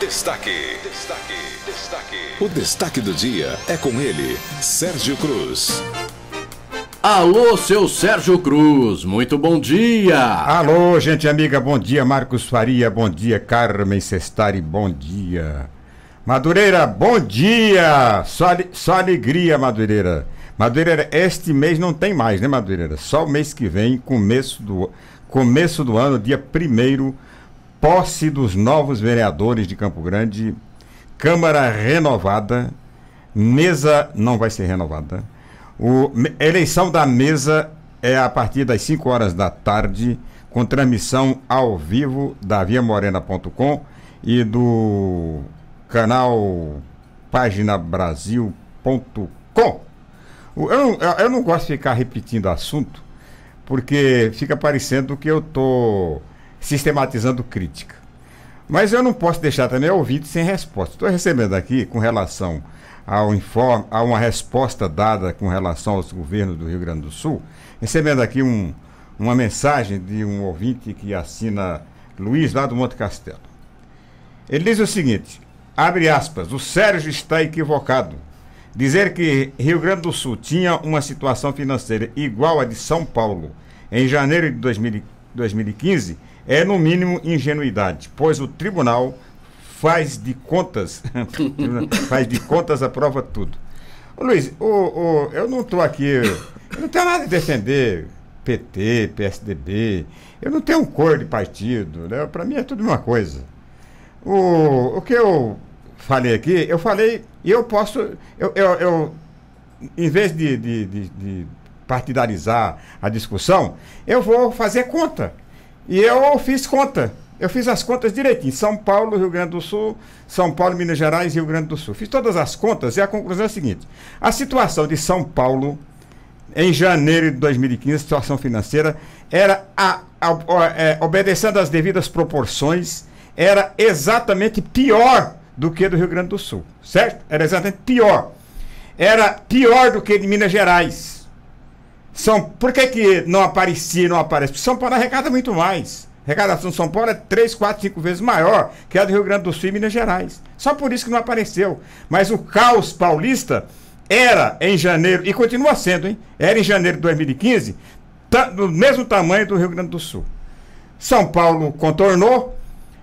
Destaque. Destaque. Destaque. O destaque do dia é com ele, Sérgio Cruz. Alô, seu Sérgio Cruz, muito bom dia. Alô, gente amiga, bom dia, Marcos Faria, bom dia, Carmen Sestari, bom dia. Madureira, bom dia! Só, só alegria, Madureira. Madureira, este mês não tem mais, né, Madureira? Só o mês que vem, começo do, começo do ano, dia primeiro posse dos novos vereadores de Campo Grande, Câmara renovada, mesa não vai ser renovada. O, eleição da mesa é a partir das 5 horas da tarde, com transmissão ao vivo da viamorena.com e do canal paginabrasil.com. Eu, não, eu não gosto de ficar repetindo assunto, porque fica parecendo que eu tô sistematizando crítica. Mas eu não posso deixar também o ouvinte sem resposta. Estou recebendo aqui com relação ao informe, a uma resposta dada com relação aos governos do Rio Grande do Sul, recebendo aqui um, uma mensagem de um ouvinte que assina Luiz lá do Monte Castelo. Ele diz o seguinte: abre aspas, o Sérgio está equivocado. Dizer que Rio Grande do Sul tinha uma situação financeira igual à de São Paulo em janeiro de 2015 é, no mínimo, ingenuidade, pois o tribunal faz de contas, faz de contas, aprova tudo. Ô, Luiz, ô, ô, eu não estou aqui, eu não tenho nada a defender PT, PSDB, eu não tenho cor de partido, né? para mim é tudo uma coisa. O, o que eu falei aqui, eu falei, e eu posso, eu, eu, eu em vez de, de, de, de partidarizar a discussão, eu vou fazer conta. E eu fiz conta. Eu fiz as contas direitinho. São Paulo, Rio Grande do Sul, São Paulo, Minas Gerais e Rio Grande do Sul. Fiz todas as contas e a conclusão é a seguinte: a situação de São Paulo em janeiro de 2015, a situação financeira, era a, a, a, é, obedecendo às devidas proporções, era exatamente pior do que do Rio Grande do Sul, certo? Era exatamente pior. Era pior do que de Minas Gerais são, por que, que não aparecia e não aparece? Porque São Paulo arrecada muito mais. A arrecadação de São Paulo é 3, 4, 5 vezes maior que a do Rio Grande do Sul e Minas Gerais. Só por isso que não apareceu. Mas o caos paulista era em janeiro, e continua sendo, hein? Era em janeiro de 2015, do mesmo tamanho do Rio Grande do Sul. São Paulo contornou,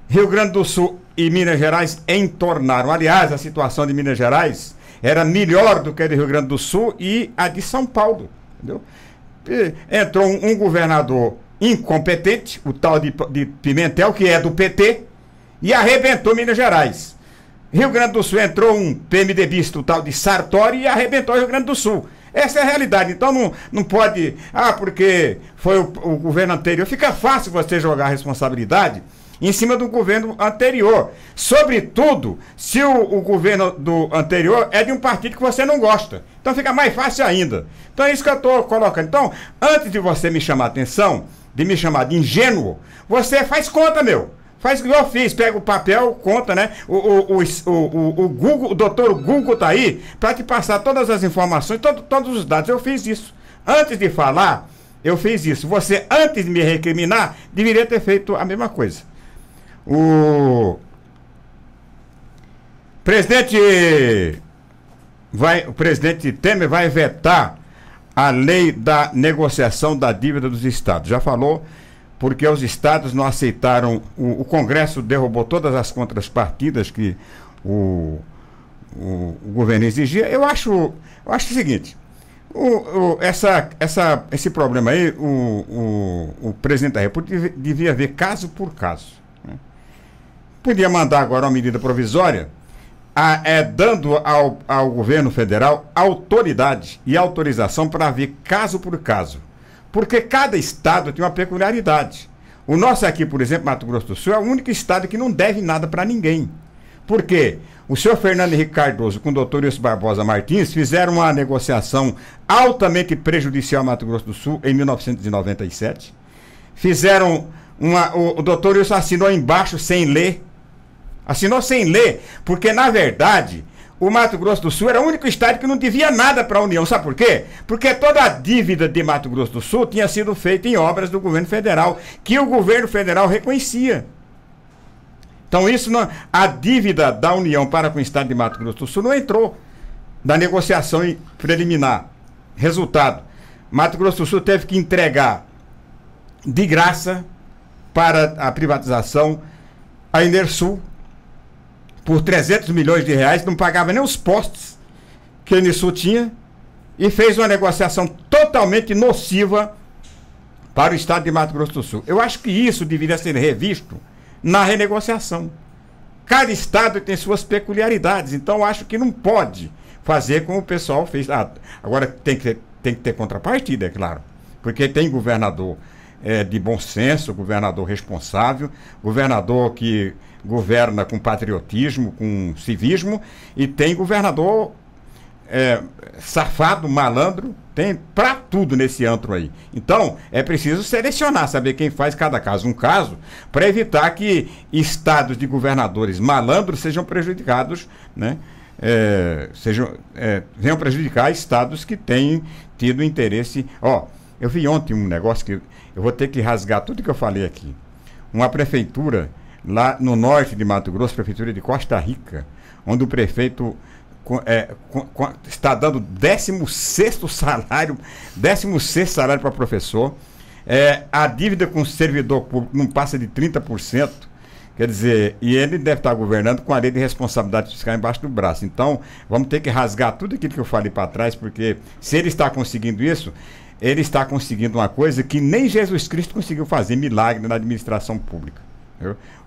Rio Grande do Sul e Minas Gerais entornaram. Aliás, a situação de Minas Gerais era melhor do que a do Rio Grande do Sul e a de São Paulo. Entendeu? Entrou um, um governador incompetente, o tal de, de Pimentel, que é do PT, e arrebentou Minas Gerais. Rio Grande do Sul entrou um PMDBista, o tal de Sartori, e arrebentou Rio Grande do Sul. Essa é a realidade. Então não, não pode. Ah, porque foi o, o governo anterior. Fica fácil você jogar a responsabilidade em cima do governo anterior. Sobretudo, se o, o governo do anterior é de um partido que você não gosta. Então fica mais fácil ainda. Então é isso que eu estou colocando. Então, antes de você me chamar atenção, de me chamar de ingênuo, você faz conta, meu. Faz o que eu fiz, pega o papel, conta, né? O, o, o, o, o Google, o doutor Google tá aí para te passar todas as informações, todo, todos os dados. Eu fiz isso. Antes de falar, eu fiz isso. Você, antes de me recriminar, deveria ter feito a mesma coisa. O presidente vai, o presidente Temer vai vetar a lei da negociação da dívida dos estados. Já falou porque os estados não aceitaram o, o Congresso derrubou todas as contrapartidas que o, o, o, governo exigia. Eu acho, eu acho o seguinte. O, o, essa, essa, esse problema aí, o, o, o presidente da República devia ver caso por caso podia mandar agora uma medida provisória a, é, dando ao, ao governo federal autoridade e autorização para ver caso por caso. Porque cada estado tem uma peculiaridade. O nosso aqui, por exemplo, Mato Grosso do Sul, é o único estado que não deve nada para ninguém. Por quê? O senhor Fernando Henrique Cardoso com o doutor Wilson Barbosa Martins fizeram uma negociação altamente prejudicial ao Mato Grosso do Sul em 1997. Fizeram uma. O, o doutor Wilson assinou embaixo sem ler Assinou sem ler, porque na verdade o Mato Grosso do Sul era o único estado que não devia nada para a União. Sabe por quê? Porque toda a dívida de Mato Grosso do Sul tinha sido feita em obras do governo federal, que o governo federal reconhecia. Então, isso não, a dívida da União para com o estado de Mato Grosso do Sul não entrou na negociação preliminar. Resultado: Mato Grosso do Sul teve que entregar de graça para a privatização a Inersul por 300 milhões de reais, não pagava nem os postes que Enissu tinha, e fez uma negociação totalmente nociva para o estado de Mato Grosso do Sul. Eu acho que isso deveria ser revisto na renegociação. Cada estado tem suas peculiaridades, então acho que não pode fazer como o pessoal fez. Ah, agora tem que, ter, tem que ter contrapartida, é claro, porque tem governador é, de bom senso, governador responsável, governador que governa com patriotismo, com civismo, e tem governador é, safado, malandro, tem pra tudo nesse antro aí. Então, é preciso selecionar, saber quem faz cada caso um caso, para evitar que estados de governadores malandros sejam prejudicados, né? É, sejam, é, venham prejudicar estados que têm tido interesse. Ó, eu vi ontem um negócio que eu vou ter que rasgar tudo que eu falei aqui. Uma prefeitura lá no norte de Mato Grosso, prefeitura de Costa Rica, onde o prefeito é, está dando 16 salário, 16 salário para professor. É, a dívida com o servidor público não passa de 30%. Quer dizer, e ele deve estar governando com a lei de responsabilidade fiscal embaixo do braço. Então, vamos ter que rasgar tudo aquilo que eu falei para trás, porque se ele está conseguindo isso, ele está conseguindo uma coisa que nem Jesus Cristo conseguiu fazer milagre na administração pública.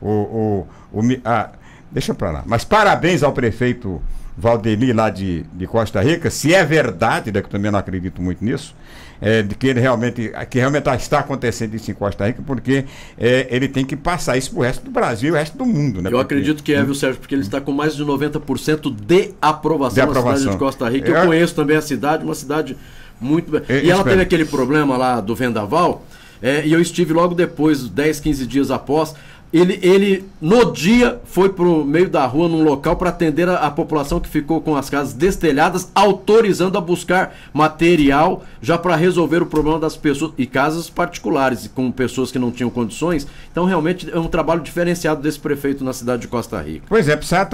O, o, o, a, Deixa para lá. Mas parabéns ao prefeito Valdemir lá de, de Costa Rica, se é verdade, né, que eu também não acredito muito nisso, é, de que ele realmente, que realmente está acontecendo isso em Costa Rica, porque é, ele tem que passar isso para o resto do Brasil o resto do mundo. Né? Eu porque, acredito que é, viu, Sérgio, porque ele está com mais de 90% de aprovação, de aprovação. na cidade de Costa Rica. Eu, eu é. conheço também a cidade, uma cidade muito. Eu, é, e ela espero. teve aquele problema lá do Vendaval. É, e eu estive logo depois, 10, 15 dias após, ele, ele no dia foi pro meio da rua num local para atender a, a, população que ficou com as casas destelhadas, autorizando a buscar material já para resolver o problema das pessoas e casas particulares com pessoas que não tinham condições. Então realmente é um trabalho diferenciado desse prefeito na cidade de Costa Rica. Pois é, precisa,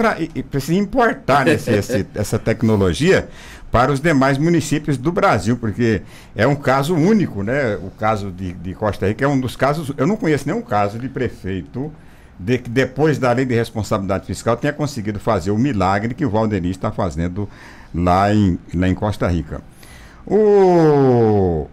precisa importar né, esse, essa tecnologia, para os demais municípios do Brasil, porque é um caso único, né? O caso de, de Costa Rica é um dos casos. Eu não conheço nenhum caso de prefeito de que depois da lei de responsabilidade fiscal tenha conseguido fazer o milagre que o Valdeni está fazendo lá em, lá em Costa Rica. O,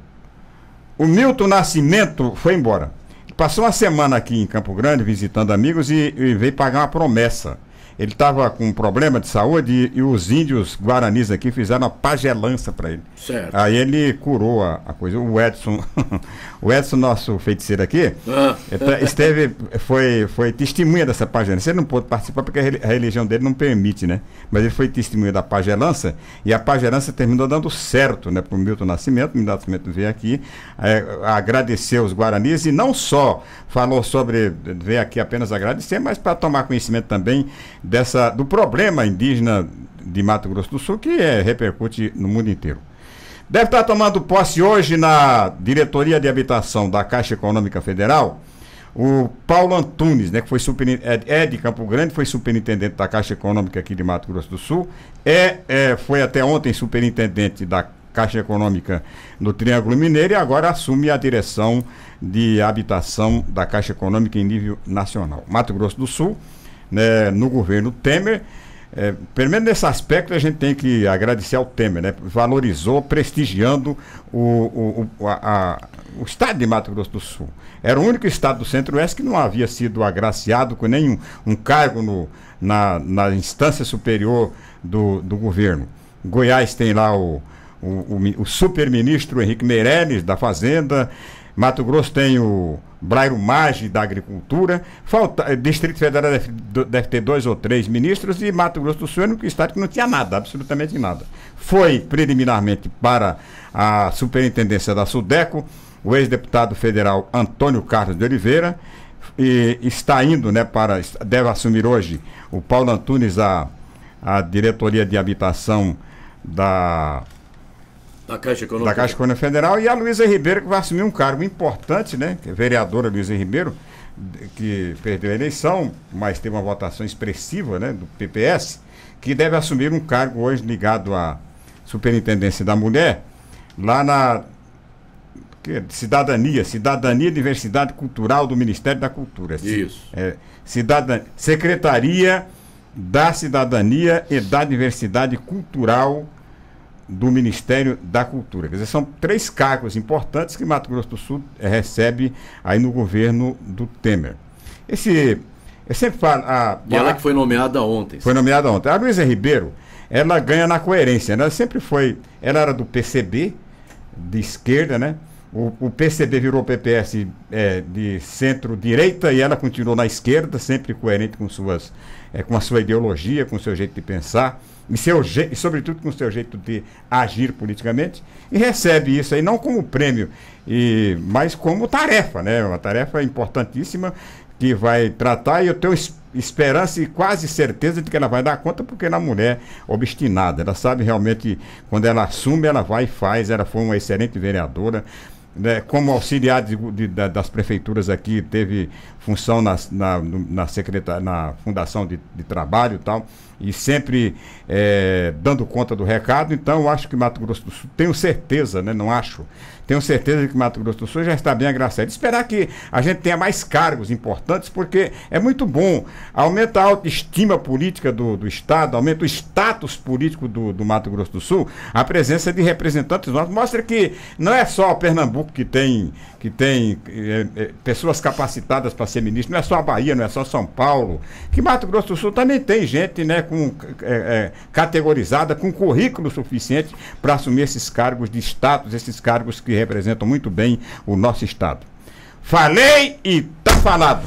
o Milton Nascimento foi embora. Passou uma semana aqui em Campo Grande visitando amigos e, e veio pagar uma promessa ele estava com um problema de saúde e, e, os índios guaranis aqui fizeram a pagelança para ele. Certo. Aí ele curou a, a coisa. O Edson, o Edson, nosso feiticeiro aqui, ah. É esteve, foi, foi testemunha dessa pagelança. Ele não pôde participar porque a religião dele não permite, né? Mas ele foi testemunha da pagelança e a pagelança terminou dando certo, né? Para o Milton Nascimento. O Milton Nascimento veio aqui, é, agradeceu os guaranis e não só falou sobre, veio aqui apenas agradecer, mas para tomar conhecimento também dessa, do problema indígena de Mato Grosso do Sul, que é, repercute no mundo inteiro. Deve estar tomando posse hoje na diretoria de habitação da Caixa Econômica Federal o Paulo Antunes, né, que foi é, é de Campo Grande, foi superintendente da Caixa Econômica aqui de Mato Grosso do Sul, é, é foi até ontem superintendente da Caixa Econômica no Triângulo Mineiro e agora assume a direção de habitação da Caixa Econômica em nível nacional. Mato Grosso do Sul né, no governo Temer. É, pelo menos nesse aspecto a gente tem que agradecer ao Temer, né? Valorizou, prestigiando o, o, a, a, o estado de Mato Grosso do Sul. Era o único estado do Centro-Oeste que não havia sido agraciado com nenhum um cargo no, na, na instância superior do, do governo. Goiás tem lá o, o, o, o super-ministro Henrique Meirelles, da Fazenda, Mato Grosso tem o Brairo Maggi da Agricultura, falta, eh, Distrito Federal deve, deve, ter dois ou três ministros e Mato Grosso do Sul é o único estado que não tinha nada, absolutamente nada. Foi preliminarmente para a superintendência da Sudeco o ex-deputado federal Antônio Carlos de Oliveira e está indo né, para, deve assumir hoje o Paulo Antunes a, a diretoria de habitação da da Caixa Econômica. Da Caixa Econômica Federal e a Luísa Ribeiro, que vai assumir um cargo importante, né? Que é vereadora Luísa Ribeiro, que perdeu a eleição, mas teve uma votação expressiva, né? Do PPS, que deve assumir um cargo hoje ligado à Superintendência da Mulher, lá na é Cidadania, Cidadania e Diversidade Cultural do Ministério da Cultura. Isso. É, cidadan... Secretaria da Cidadania e da Diversidade Cultural do Ministério da Cultura. Quer dizer, são três cargos importantes que Mato Grosso do Sul eh, recebe aí no governo do Temer. Esse. Eu sempre falo. A, e ela a, que foi nomeada ontem. Foi nomeada ontem. A Luísa Ribeiro, ela ganha na coerência. Né? Ela sempre foi. Ela era do PCB, de esquerda, né? O, o PCB virou PPS é, eh, de centro-direita e ela continuou na esquerda, sempre coerente com suas é, com a sua ideologia, com o seu jeito de pensar, e, seu e sobretudo com o seu jeito de agir politicamente, e recebe isso aí não como prêmio, e, mas como tarefa, né? Uma tarefa importantíssima que vai tratar, e eu tenho esperança e quase certeza de que ela vai dar conta, porque ela é uma mulher obstinada, ela sabe realmente, quando ela assume, ela vai e faz, ela foi uma excelente vereadora, né, como auxiliar de, de, de, das prefeituras aqui, teve função na, na, na, secretar, na Fundação de, Trabalho e tal, e sempre é, dando conta do recado. Então, eu acho que Mato Grosso do Sul, tenho certeza, né, não acho, tenho certeza de que Mato Grosso do Sul já está bem agraciado. Esperar que a gente tenha mais cargos importantes, porque é muito bom. Aumenta a autoestima política do, do Estado, aumenta o status político do, do Mato Grosso do Sul, a presença de representantes nossos mostra que não é só Pernambuco Pernambuco que tem, que tem é, é, pessoas capacitadas para ser ministro, não é só a Bahia, não é só São Paulo, que Mato Grosso do Sul também tem gente né, com, é, é categorizada, com currículo suficiente para assumir esses cargos de status, esses cargos que representam muito bem o nosso Estado. Falei e tá falado.